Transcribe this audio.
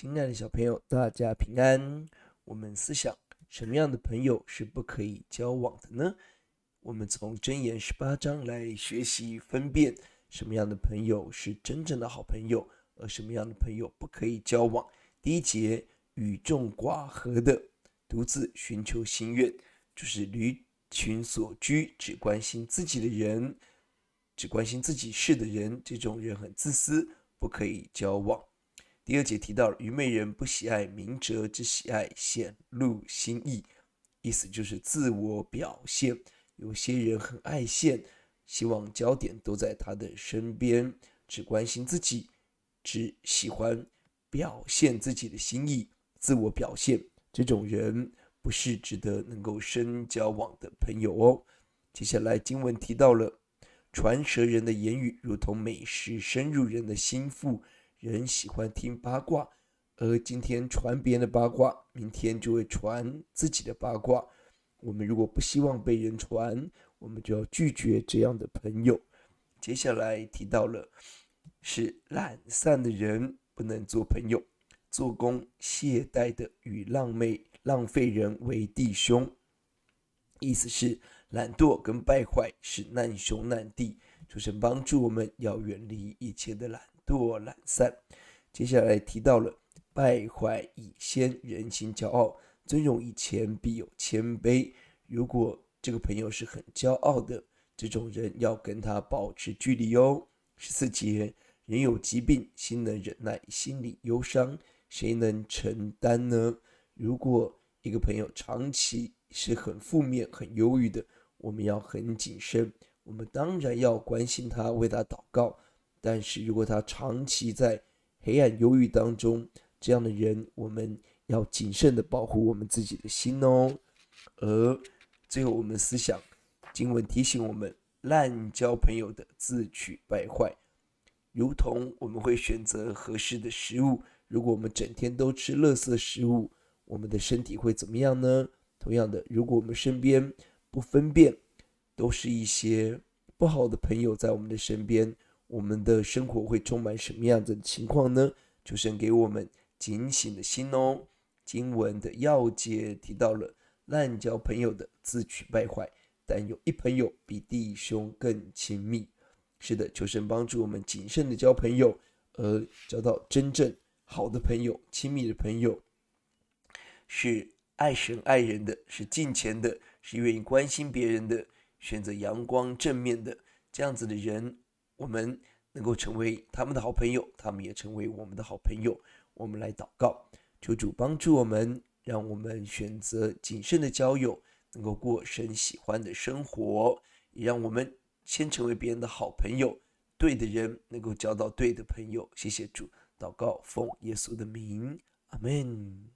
亲爱的小朋友，大家平安。我们思想什么样的朋友是不可以交往的呢？我们从《真言十八章》来学习分辨什么样的朋友是真正的好朋友，而什么样的朋友不可以交往。第一节，与众寡合的，独自寻求心愿，就是离群所居，只关心自己的人，只关心自己事的人，这种人很自私，不可以交往。第二节提到，愚昧人不喜爱明哲之喜爱显露心意，意思就是自我表现。有些人很爱现，希望焦点都在他的身边，只关心自己，只喜欢表现自己的心意，自我表现。这种人不是值得能够深交往的朋友哦。接下来经文提到了，传舌人的言语如同美食，深入人的心腹。人喜欢听八卦，而今天传别人的八卦，明天就会传自己的八卦。我们如果不希望被人传，我们就要拒绝这样的朋友。接下来提到了是懒散的人不能做朋友，做工懈怠的与浪妹浪费人为弟兄，意思是懒惰跟败坏是难兄难弟。主神帮助我们，要远离一切的懒惰、懒散。接下来提到了败坏以先，人心骄傲，尊重以前必有谦卑。如果这个朋友是很骄傲的，这种人要跟他保持距离哦。十四节，人有疾病，心能忍耐；心里忧伤，谁能承担呢？如果一个朋友长期是很负面、很忧郁的，我们要很谨慎。我们当然要关心他，为他祷告，但是如果他长期在黑暗忧郁当中，这样的人，我们要谨慎地保护我们自己的心哦。而最后，我们思想经文提醒我们：滥交朋友的自取败坏，如同我们会选择合适的食物。如果我们整天都吃垃圾食物，我们的身体会怎么样呢？同样的，如果我们身边不分辨，都是一些不好的朋友在我们的身边，我们的生活会充满什么样子的情况呢？求神给我们警醒的心哦。经文的要解提到了滥交朋友的自取败坏，但有一朋友比弟兄更亲密。是的，求神帮助我们谨慎的交朋友，而交到真正好的朋友、亲密的朋友，是爱神爱人的是敬虔的，是愿意关心别人的。选择阳光正面的这样子的人，我们能够成为他们的好朋友，他们也成为我们的好朋友。我们来祷告，求主帮助我们，让我们选择谨慎的交友，能够过神喜欢的生活，也让我们先成为别人的好朋友，对的人能够交到对的朋友。谢谢主，祷告奉耶稣的名，阿门。